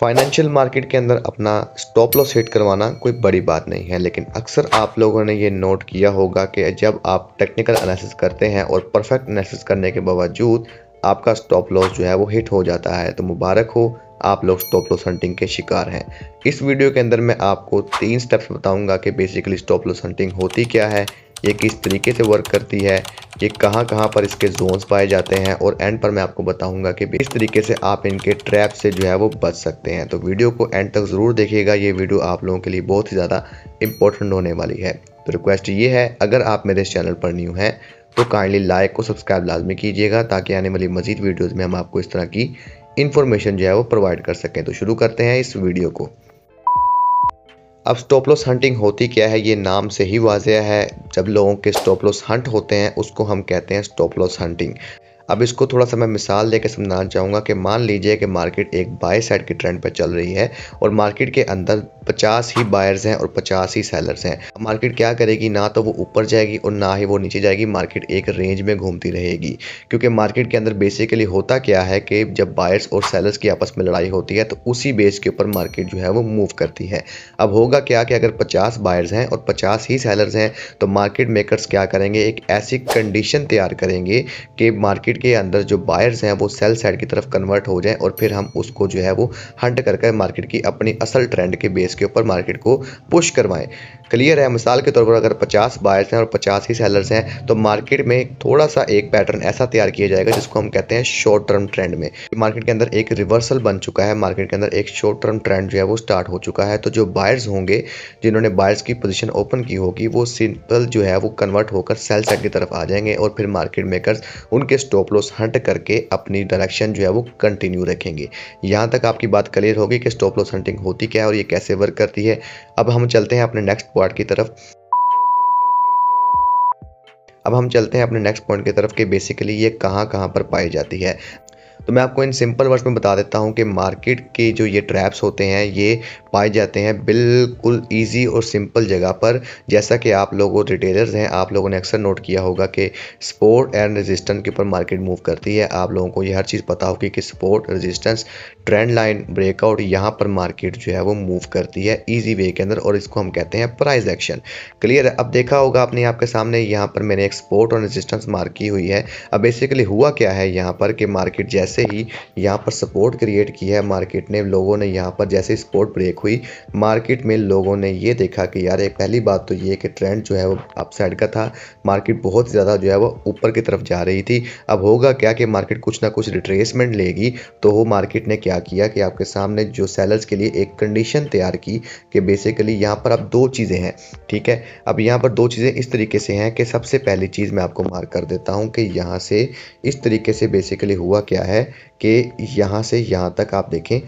financial market के अंदर अपना स्टॉप लॉस हिट करवाना कोई बड़ी बात नहीं है लेकिन अक्सर आप लोगों ने ये नोट किया होगा कि जब आप टेक्निकल एनालिसिस करते हैं और परफेक्ट एनालिसिस करने के बावजूद आपका स्टॉप लॉस जो है वो हिट हो जाता है तो मुबारक हो आप लोग स्टॉप लॉस हंटिंग के शिकार हैं इस वीडियो के अंदर मैं आपको तीन स्टेप्स बताऊंगा कि बेसिकली स्टॉप लॉस हंटिंग होती क्या है ये किस तरीके से वर्क करती है ये कहाँ कहाँ पर इसके जोन्स पाए जाते हैं और एंड पर मैं आपको बताऊंगा कि इस तरीके से आप इनके ट्रैप से जो है वो बच सकते हैं तो वीडियो को एंड तक ज़रूर देखिएगा ये वीडियो आप लोगों के लिए बहुत ही ज़्यादा इंपॉर्टेंट होने वाली है तो रिक्वेस्ट ये है अगर आप मेरे इस चैनल पर न्यू हैं तो काइंडली लाइक और सब्सक्राइब लाजमी कीजिएगा ताकि आने वाली मजीद वीडियोज़ में हम आपको इस तरह की इन्फॉर्मेशन जो है वो प्रोवाइड कर सकें तो शुरू करते हैं इस वीडियो को अब स्टॉपलॉस हंटिंग होती क्या है ये नाम से ही वाजह है जब लोगों के स्टॉपलॉस हंट होते हैं उसको हम कहते हैं स्टॉपलॉस हंटिंग अब इसको थोड़ा सा मैं मिसाल दे समझाना चाहूँगा कि मान लीजिए कि मार्केट एक बाय साइड की ट्रेंड पर चल रही है और मार्केट के अंदर पचास ही बायर्स हैं और पचास ही सेलर्स हैं मार्केट क्या करेगी ना तो वो ऊपर जाएगी और ना ही वो नीचे जाएगी मार्केट एक रेंज में घूमती रहेगी क्योंकि मार्केट के अंदर बेसिकली होता क्या है कि जब बायर्स और सेलर्स की आपस में लड़ाई होती है तो उसी बेस के ऊपर मार्केट जो है वो मूव करती है अब होगा क्या कि अगर पचास बायर्स हैं और पचास ही सेलर्स हैं तो मार्केट मेकर्स क्या करेंगे एक ऐसी कंडीशन तैयार करेंगे कि मार्केट के अंदर जो बायर्स हैं वो सेल साइड की तरफ कन्वर्ट हो जाएं और फिर हम उसको जो है वो हंट करके कर मार्केट की अपनी असल ट्रेंड के बेस के ऊपर मार्केट को पुश करवाएं क्लियर है मिसाल के तौर पर अगर 50 बायर्स हैं और 50 ही सेलर्स हैं तो मार्केट में थोड़ा सा एक पैटर्न ऐसा तैयार किया जाएगा जिसको हम कहते हैं शॉर्ट टर्म ट्रेंड में मार्केट के अंदर एक रिवर्सल बन चुका है मार्केट के अंदर एक शॉर्ट टर्म ट्रेंड जो है वो स्टार्ट हो चुका है तो जो बायर्स होंगे जिन्होंने बायर्स की पोजिशन ओपन की होगी वो सिंपल जो है वो कन्वर्ट होकर सेल साइड की तरफ आ जाएंगे और फिर मार्केट मेकर्स उनके स्टॉप लॉस हंट करके अपनी डायरेक्शन जो है वो कंटिन्यू रखेंगे यहाँ तक आपकी बात क्लियर होगी कि स्टॉप लॉस हंटिंग होती क्या है और ये कैसे वर्क करती है अब हम चलते हैं अपने नेक्स्ट पार्ट की तरफ अब हम चलते हैं अपने नेक्स्ट पॉइंट की तरफ कि बेसिकली ये कहाँ कहाँ पर पाई जाती है तो मैं आपको इन सिंपल वर्ड्स में बता देता हूँ कि मार्केट के जो ये ट्रैप्स होते हैं ये पाए जाते हैं बिल्कुल ईजी और सिंपल जगह पर जैसा कि आप लोगों रिटेलर्स हैं आप लोगों ने अक्सर नोट किया होगा कि सपोर्ट एंड रेजिस्टेंस के ऊपर मार्केट मूव करती है आप लोगों को ये हर चीज़ पता होगी कि support resistance trend line breakout यहाँ पर मार्केट जो है वो मूव करती है ईजी वे के अंदर और इसको हम कहते हैं प्राइज एक्शन क्लियर है अब देखा होगा आपने आपके सामने यहाँ पर मैंने एक सपोर्ट और रजिस्टेंस मार्क की हुई है अब बेसिकली हुआ क्या है यहाँ पर कि मार्केट जैसे जैसे ही यहाँ पर सपोर्ट क्रिएट की है मार्केट ने लोगों ने यहाँ पर जैसे सपोर्ट ब्रेक हुई मार्केट में लोगों ने ये देखा कि यार एक पहली बात तो ये कि ट्रेंड जो है वो अपसाइड का था मार्केट बहुत ज़्यादा जो है वो ऊपर की तरफ जा रही थी अब होगा क्या कि मार्केट कुछ ना कुछ रिट्रेसमेंट लेगी तो वो मार्केट ने क्या किया कि आपके सामने जो सेलर्स के लिए एक कंडीशन तैयार की कि बेसिकली यहाँ पर अब दो चीज़ें हैं ठीक है अब यहाँ पर दो चीज़ें इस तरीके से हैं कि सबसे पहली चीज़ मैं आपको मार्क कर देता हूँ कि यहाँ से इस तरीके से बेसिकली हुआ क्या है है कि यहाँ से यहाँ तक आप देखें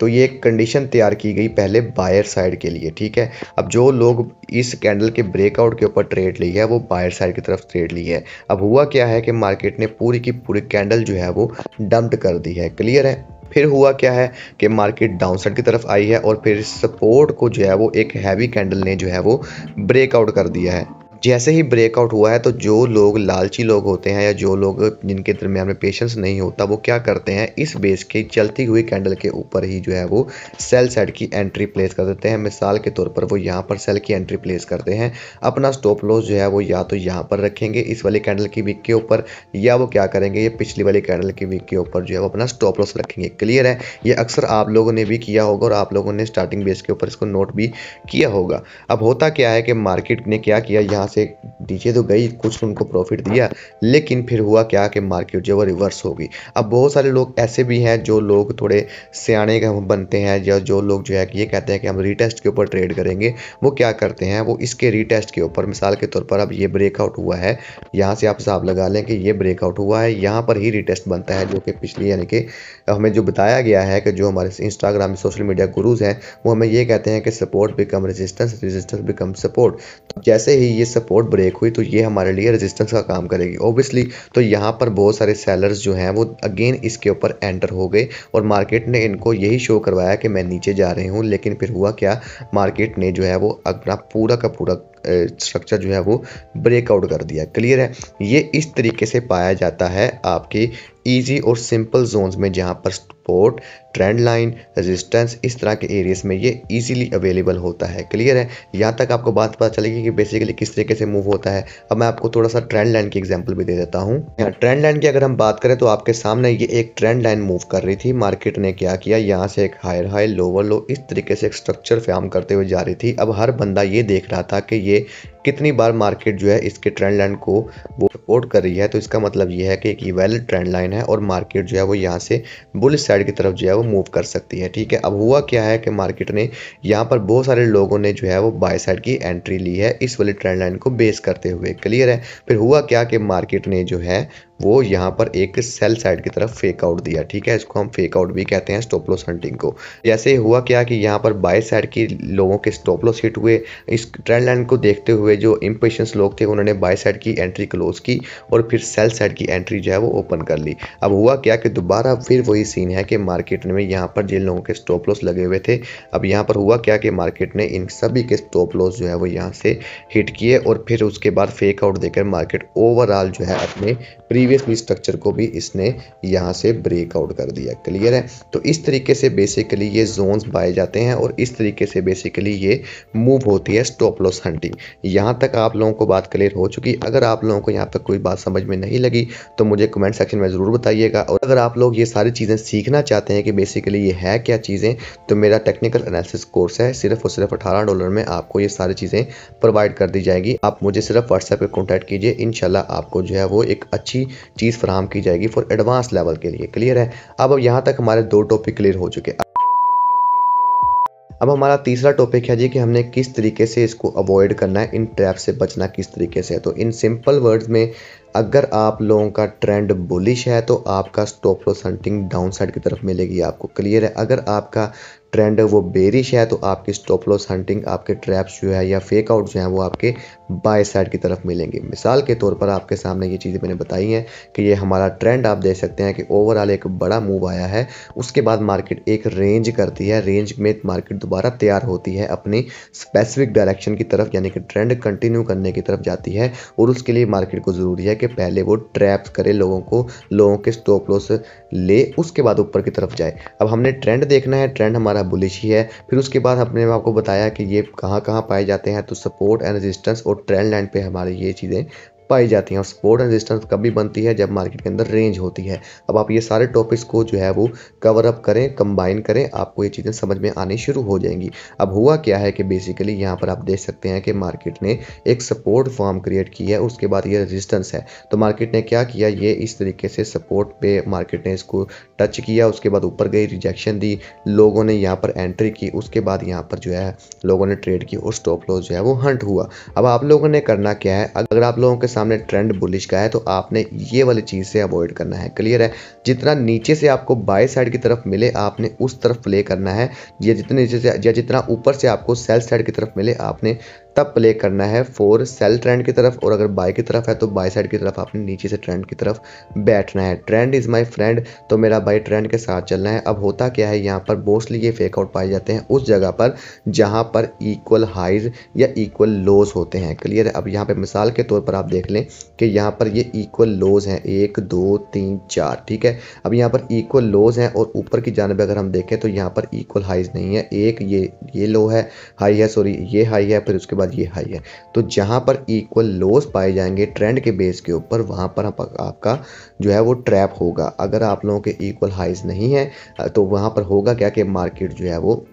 तो ये एक कंडीशन तैयार की गई पहले बायर साइड के लिए ठीक है अब जो लोग इस कैंडल के ब्रेकआउट के ऊपर ट्रेड ली है वो बायर साइड की तरफ ट्रेड ली है अब हुआ क्या है कि मार्केट ने पूरी की पूरी कैंडल जो है वो डंप्ड कर दी है क्लियर है फिर हुआ क्या है कि मार्केट डाउन साइड की तरफ आई है और फिर सपोर्ट को जो है वो एक हैवी कैंडल ने जो है वो ब्रेकआउट कर दिया है जैसे ही ब्रेकआउट हुआ है तो जो लोग लालची लोग होते हैं या जो लोग जिनके दरमियान में पेशेंस नहीं होता वो क्या करते हैं इस बेस के चलती हुई कैंडल के ऊपर ही जो है वो सेल सेट की एंट्री प्लेस कर देते हैं मिसाल के तौर पर वो यहाँ पर सेल की एंट्री प्लेस करते हैं अपना स्टॉप लॉस जो है वो या तो यहाँ पर रखेंगे इस वाली कैंडल की विक के ऊपर या वो क्या करेंगे ये पिछली वाली कैंडल की विक के ऊपर जो है वो अपना स्टॉप लॉस रखेंगे क्लियर है ये अक्सर आप लोगों ने भी किया होगा और आप लोगों ने स्टार्टिंग बेस के ऊपर इसको नोट भी किया होगा अब होता क्या है कि मार्केट ने क्या किया यहाँ से नीचे तो गई कुछ उनको प्रॉफिट दिया लेकिन फिर हुआ क्या कि मार्केट जो है वो रिवर्स हो गई अब बहुत सारे लोग ऐसे भी हैं जो लोग थोड़े सियाने बनते हैं या जो लोग जो है कि ये कहते हैं कि हम रीटेस्ट के ऊपर ट्रेड करेंगे वो क्या करते हैं वो इसके रीटेस्ट के ऊपर मिसाल के तौर पर अब ये ब्रेकआउट हुआ है यहाँ से आप हिसाब लगा लें कि ये ब्रेकआउट हुआ है यहाँ पर ही रीटेस्ट बनता है जो कि पिछली यानी कि हमें जो बताया गया है कि जो हमारे इंस्टाग्राम सोशल मीडिया गुरुज हैं वो हमें ये कहते हैं कि support become resistance resistance become support तो जैसे ही ये सपोर्ट ब्रेक हुई तो ये हमारे लिए रेजिस्टेंस का काम करेगी ओबियसली तो यहाँ पर बहुत सारे सेलर्स जो हैं वो अगेन इसके ऊपर एंटर हो गए और मार्केट ने इनको यही शो करवाया कि मैं नीचे जा रही हूँ लेकिन फिर हुआ क्या मार्केट ने जो है वो अपना पूरा का पूरा स्ट्रक्चर जो है वो ब्रेकआउट कर दिया क्लियर है ये इस तरीके से पाया जाता है आपके ईजी और सिंपल जोन्स में जहाँ पर सपोर्ट ट्रेंड लाइन रेजिस्टेंस इस तरह के एरियाज में ये इजीली अवेलेबल होता है क्लियर है यहाँ तक आपको बात पता चलेगी कि बेसिकली किस तरीके से मूव होता है अब मैं आपको थोड़ा सा ट्रेंड लाइन की एग्जाम्पल भी दे देता हूँ यहाँ ट्रेंड लाइन की अगर हम बात करें तो आपके सामने ये एक ट्रेंड लाइन मूव कर रही थी मार्केट ने क्या किया यहाँ से एक हायर हाई लोअर लो इस तरीके से एक स्ट्रक्चर फ्याम करते हुए जा रही थी अब हर बंदा ये देख रहा था कि ये कितनी बार मार्केट जो है इसके ट्रेंड लाइन को वो सपोर्ट कर रही है तो इसका मतलब ये है कि एक वैलिड ट्रेंड लाइन है और मार्केट जो है वो यहाँ से बुलिस साइड की तरफ जो है वो मूव कर सकती है ठीक है अब हुआ क्या है कि मार्केट ने यहाँ पर बहुत सारे लोगों ने जो है वो बाय साइड की एंट्री ली है इस वाली ट्रेंड लाइन को बेस करते हुए क्लियर है फिर हुआ क्या कि मार्केट ने जो है वो यहाँ पर एक सेल साइड की तरफ फेक आउट दिया ठीक है इसको हम फेक आउट भी कहते हैं स्टॉप लॉस हंटिंग को जैसे हुआ क्या कि यहाँ पर बाय साइड की लोगों के स्टॉप लॉस हिट हुए इस ट्रेंड लाइन को देखते हुए जो इम्पेशंस लोग थे उन्होंने बाय साइड की एंट्री क्लोज की और फिर सेल साइड की एंट्री जो है वो ओपन कर ली अब हुआ क्या कि दोबारा फिर वही सीन है कि मार्केट में यहाँ पर जिन लोगों के स्टॉप लॉस लगे हुए थे अब यहाँ पर हुआ क्या कि मार्केट ने इन सभी के स्टॉप लॉस जो है वो यहाँ से हिट किए और फिर उसके बाद फेक आउट देकर मार्केट ओवरऑल जो है अपने प्री प्रीवियसली स्ट्रक्चर को भी इसने यहाँ से ब्रेकआउट कर दिया क्लियर है तो इस तरीके से बेसिकली ये जोन्स पाए जाते हैं और इस तरीके से बेसिकली ये मूव होती है स्टॉप लॉस हंटिंग यहाँ तक आप लोगों को बात क्लियर हो चुकी अगर आप लोगों को यहाँ पर कोई बात समझ में नहीं लगी तो मुझे कमेंट सेक्शन में ज़रूर बताइएगा और अगर आप लोग ये सारी चीज़ें सीखना चाहते हैं कि बेसिकली ये है क्या चीज़ें तो मेरा टेक्निकल एनालिसिस कोर्स है सिर्फ और सिर्फ अठारह डॉलर में आपको ये सारी चीज़ें प्रोवाइड कर दी जाएगी आप मुझे सिर्फ व्हाट्सएप पर कॉन्टैक्ट कीजिए इनशाला आपको जो है वो एक अच्छी चीज़ फ्राहम की जाएगी फॉर एडवांस लेवल के लिए क्लियर है अब अब यहाँ तक हमारे दो टॉपिक क्लियर हो चुके अब हमारा तीसरा टॉपिक है जी कि हमने किस तरीके से इसको अवॉइड करना है इन ट्रैप से बचना किस तरीके से है तो इन सिंपल वर्ड्स में अगर आप लोगों का ट्रेंड बुलिश है तो आपका stop loss hunting down side की तरफ मिलेगी आपको क्लियर है अगर आपका ट्रेंड वो बेरिश है तो आपकी स्टॉप लॉस हंटिंग आपके ट्रैप्स जो है या फेक आउट जो है वो आपके बाय साइड की तरफ मिलेंगे मिसाल के तौर पर आपके सामने ये चीज़ें मैंने बताई हैं कि ये हमारा ट्रेंड आप देख सकते हैं कि ओवरऑल एक बड़ा मूव आया है उसके बाद मार्केट एक रेंज करती है रेंज में मार्केट दोबारा तैयार होती है अपनी स्पेसिफिक डायरेक्शन की तरफ यानी कि ट्रेंड कंटिन्यू करने की तरफ जाती है और उसके लिए मार्केट को ज़रूरी है कि पहले वो ट्रैप्स करे लोगों को लोगों के स्टॉप लॉस ले उसके बाद ऊपर की तरफ जाए अब हमने ट्रेंड देखना है ट्रेंड हमारा बुलिश ही है फिर उसके बाद हमने आपको बताया कि ये कहाँ कहाँ पाए जाते हैं तो सपोर्ट एंड रेजिस्टेंस और ट्रेंड लाइन पर हमारी ये चीज़ें पाई जाती हैं और सपोर्ट एंड रेजिस्टेंस कब भी बनती है जब मार्केट के अंदर रेंज होती है अब आप ये सारे टॉपिक्स को जो है वो कवर अप करें कंबाइन करें आपको ये चीज़ें समझ में आनी शुरू हो जाएंगी अब हुआ क्या है कि बेसिकली यहाँ पर आप देख सकते हैं कि मार्केट ने एक सपोर्ट फॉर्म क्रिएट की है उसके बाद ये रजिस्टेंस है तो मार्केट ने क्या किया ये इस तरीके से सपोर्ट पे मार्केट ने इसको टच किया उसके बाद ऊपर गई रिजेक्शन दी लोगों ने यहाँ पर एंट्री की उसके बाद यहाँ पर जो है लोगों ने ट्रेड की और स्टॉप लॉस जो है वो हंट हुआ अब आप लोगों ने करना क्या है अगर आप लोगों के सामने ट्रेंड बुलिश का है तो आपने ये वाली चीज़ से अवॉइड करना है क्लियर है जितना नीचे से आपको बाय साइड की तरफ मिले आपने उस तरफ प्ले करना है या जितने नीचे से या जितना ऊपर से आपको सेल साइड की तरफ मिले आपने तब प्ले करना है फोर सेल ट्रेंड की तरफ और अगर बाय की तरफ है तो बाय साइड की तरफ आपने नीचे से ट्रेंड की तरफ बैठना है ट्रेंड इज़ माय फ्रेंड तो मेरा भाई ट्रेंड के साथ चलना है अब होता क्या है यहाँ पर मोस्टली ये फेक आउट पाए जाते हैं उस जगह पर जहाँ पर इक्वल हाइज या इक्वल लोज होते हैं क्लियर है अब यहाँ पर मिसाल के तौर पर आप देख देख लें कि यहाँ पर ये इक्वल लोज़ हैं एक दो तीन चार ठीक है अब यहाँ पर इक्वल लोज़ हैं और ऊपर की जानब अगर हम देखें तो यहाँ पर इक्वल हाइज नहीं है एक ये ये लो है हाई है सॉरी ये हाई है फिर उसके बाद ये हाई है तो जहाँ पर इक्वल लोज पाए जाएंगे ट्रेंड के बेस के ऊपर वहाँ पर आपका जो है वो ट्रैप होगा अगर आप लोगों के इक्वल हाइज नहीं है तो वहाँ पर होगा क्या कि मार्केट जो है वो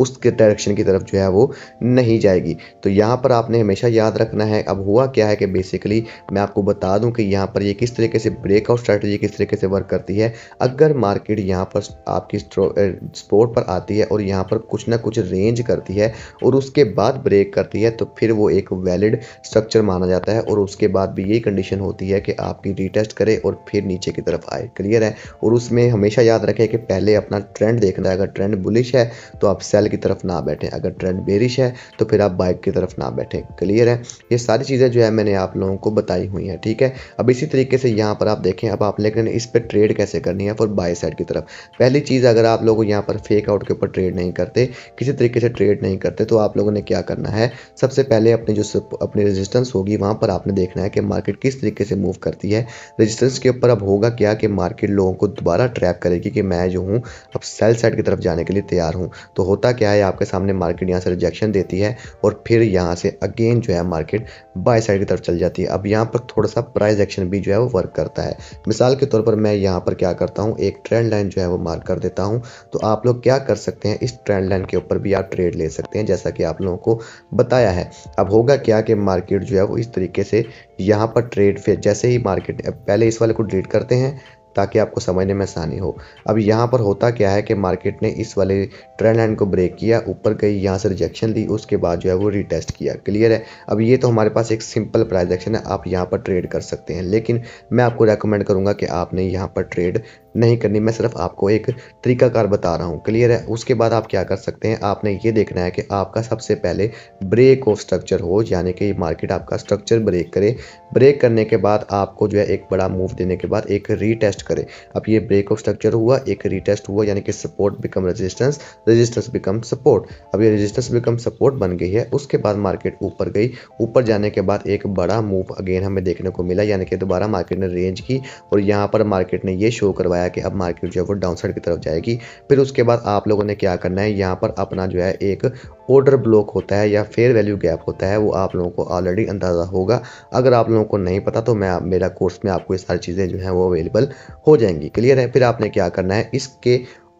उसके डायरेक्शन की तरफ जो है वो नहीं जाएगी तो यहाँ पर आपने हमेशा याद रखना है अब हुआ क्या है कि बेसिकली मैं आपको बता दूं कि यहाँ पर ये किस तरीके से ब्रेकआउट स्ट्रैटेजी किस तरीके से वर्क करती है अगर मार्केट यहाँ पर आपकी स्पोर्ट पर आती है और यहाँ पर कुछ ना कुछ रेंज करती है और उसके बाद ब्रेक करती है तो फिर वो एक वैलिड स्ट्रक्चर माना जाता है और उसके बाद भी यही कंडीशन होती है कि आपकी रिटेस्ट करे और फिर नीचे की तरफ आए क्लियर है और उसमें हमेशा याद रखें कि पहले अपना ट्रेंड देखना है अगर ट्रेंड बुलिश है तो आप सेल सेल की तरफ ना बैठें अगर ट्रेंड बेरिश है तो फिर आप बाइक की तरफ ना बैठें क्लियर है ये सारी चीज़ें जो है मैंने आप लोगों को बताई हुई हैं ठीक है अब इसी तरीके से यहाँ पर आप देखें अब आप लेकिन इस पर ट्रेड कैसे करनी है फॉर बाय साइड की तरफ पहली चीज़ अगर आप लोग यहाँ पर फेक आउट के ऊपर ट्रेड नहीं करते किसी तरीके से ट्रेड नहीं करते तो आप लोगों ने क्या करना है सबसे पहले अपने जो अपनी रजिस्टेंस होगी वहाँ पर आपने देखना है कि मार्केट किस तरीके से मूव करती है रजिस्टेंस के ऊपर अब होगा क्या कि मार्केट लोगों को दोबारा ट्रैप करेगी कि मैं जो हूँ अब सेल साइड की तरफ जाने के लिए तैयार हूँ तो होता क्या है आपके सामने मार्केट यहाँ से रिजेक्शन देती है और फिर यहाँ से अगेन जो है मार्केट बाय साइड की तरफ चल जाती है अब यहाँ पर थोड़ा सा प्राइस एक्शन भी जो है वो वर्क करता है मिसाल के तौर पर मैं यहाँ पर क्या करता हूँ एक ट्रेंड लाइन जो है वो मार्क कर देता हूँ तो आप लोग क्या कर सकते हैं इस ट्रेंड लाइन के ऊपर भी आप ट्रेड ले सकते हैं जैसा कि आप लोगों को बताया है अब होगा क्या कि मार्केट जो है वो इस तरीके से यहाँ पर ट्रेड फिर जैसे ही मार्केट पहले इस वाले को डिलीट करते हैं ताकि आपको समझने में आसानी हो अब यहाँ पर होता क्या है कि मार्केट ने इस वाले ट्रेंड लाइन को ब्रेक किया ऊपर गई यहाँ से रिजेक्शन दी उसके बाद जो है वो रिटेस्ट किया क्लियर है अब ये तो हमारे पास एक सिंपल प्राइज एक्शन है आप यहाँ पर ट्रेड कर सकते हैं लेकिन मैं आपको रेकमेंड करूँगा कि आपने यहाँ पर ट्रेड नहीं करनी मैं सिर्फ आपको एक तरीकाकार बता रहा हूँ क्लियर है उसके बाद आप क्या कर सकते हैं आपने ये देखना है कि आपका सबसे पहले ब्रेक ऑफ स्ट्रक्चर हो यानी कि मार्केट आपका स्ट्रक्चर ब्रेक करे ब्रेक करने के बाद आपको जो है एक बड़ा मूव देने के बाद एक रीटेस्ट करे अब ये ब्रेक ऑफ स्ट्रक्चर हुआ एक रिटेस्ट हुआ यानी कि support become resistance resistance become support अब ये रेजिस्टेंस बिकम सपोर्ट बन गई है उसके बाद मार्केट ऊपर गई ऊपर जाने के बाद एक बड़ा मूव अगेन हमें देखने को मिला यानी कि दोबारा मार्केट ने रेंज की और यहाँ पर मार्केट ने ये शो करवाया कि अब मार्केट जो है वो डाउन साइड की तरफ जाएगी फिर उसके बाद आप लोगों ने क्या करना है यहाँ पर अपना जो है एक ऑर्डर ब्लॉक होता है या फेयर वैल्यू गैप होता है वो आप लोगों को ऑलरेडी अंदाज़ा होगा अगर आप लोगों को नहीं पता तो मैं मेरा कोर्स में आपको ये सारी चीज़ें जो हैं वो अवेलेबल हो जाएंगी क्लियर है फिर आपने क्या करना है इसके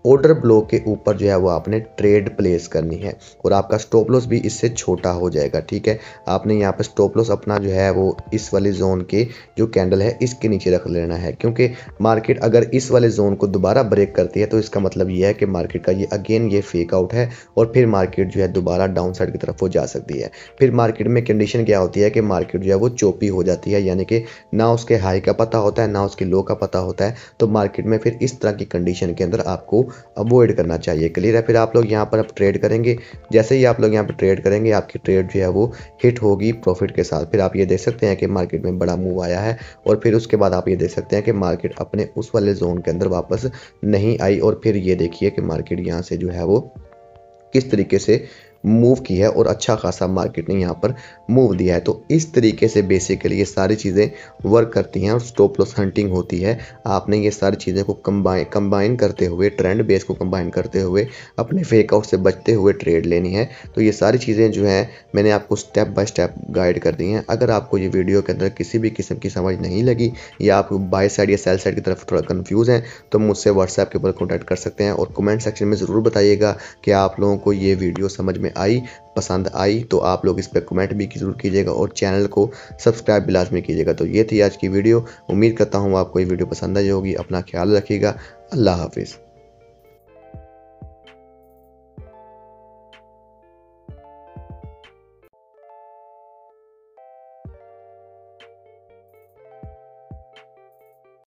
ऑर्डर ब्लॉक के ऊपर जो है वो आपने ट्रेड प्लेस करनी है और आपका स्टॉप लॉस भी इससे छोटा हो जाएगा ठीक है आपने यहाँ पर स्टॉप लॉस अपना जो है वो इस वाले जोन के जो कैंडल है इसके नीचे रख लेना है क्योंकि मार्केट अगर इस वाले जोन को दोबारा ब्रेक करती है तो इसका मतलब ये है कि मार्केट का ये अगेन ये फेक आउट है और फिर मार्केट जो है दोबारा डाउन साइड की तरफ वो जा सकती है फिर मार्केट में कंडीशन क्या होती है कि मार्केट जो है वो चोपी हो जाती है यानी कि ना उसके हाई का पता होता है ना उसके लो का पता होता है तो मार्केट में फिर इस तरह की कंडीशन के अंदर आपको अवॉइड करना चाहिए क्लियर है फिर आप लोग यहाँ पर अब ट्रेड करेंगे जैसे ही आप लोग यहाँ पर ट्रेड करेंगे आपकी ट्रेड जो है वो हिट होगी प्रॉफिट के साथ फिर आप ये देख सकते हैं कि मार्केट में बड़ा मूव आया है और फिर उसके बाद आप ये देख सकते हैं कि मार्केट अपने उस वाले जोन के अंदर वापस नहीं आई और फिर ये देखिए कि मार्केट यहाँ से जो है वो किस तरीके से मूव की है और अच्छा खासा मार्केट ने यहाँ पर मूव दिया है तो इस तरीके से बेसिकली ये सारी चीज़ें वर्क करती हैं और स्टॉप लॉस हंटिंग होती है आपने ये सारी चीज़ें को कंबाइन कंबाइन करते हुए ट्रेंड बेस को कंबाइन करते हुए अपने फेकआउट से बचते हुए ट्रेड लेनी है तो ये सारी चीज़ें जो हैं मैंने आपको स्टेप बाय स्टेप गाइड कर दी हैं अगर आपको ये वीडियो के अंदर किसी भी किस्म की समझ नहीं लगी या आप बाई साइड या सेल साइड की तरफ थोड़ा कन्फ्यूज़ हैं तो मुझसे व्हाट्सएप के ऊपर कॉन्टैक्ट कर सकते हैं और कमेंट सेक्शन में ज़रूर बताइएगा कि आप लोगों को ये वीडियो समझ में आई पसंद आई तो आप लोग इस पर कमेंट भी जरूर कीजिएगा और चैनल को सब्सक्राइब भी लाजमी कीजिएगा तो ये थी आज की वीडियो उम्मीद करता हूँ आपको ये वीडियो पसंद आई होगी अपना ख्याल रखिएगा अल्लाह हाफिज़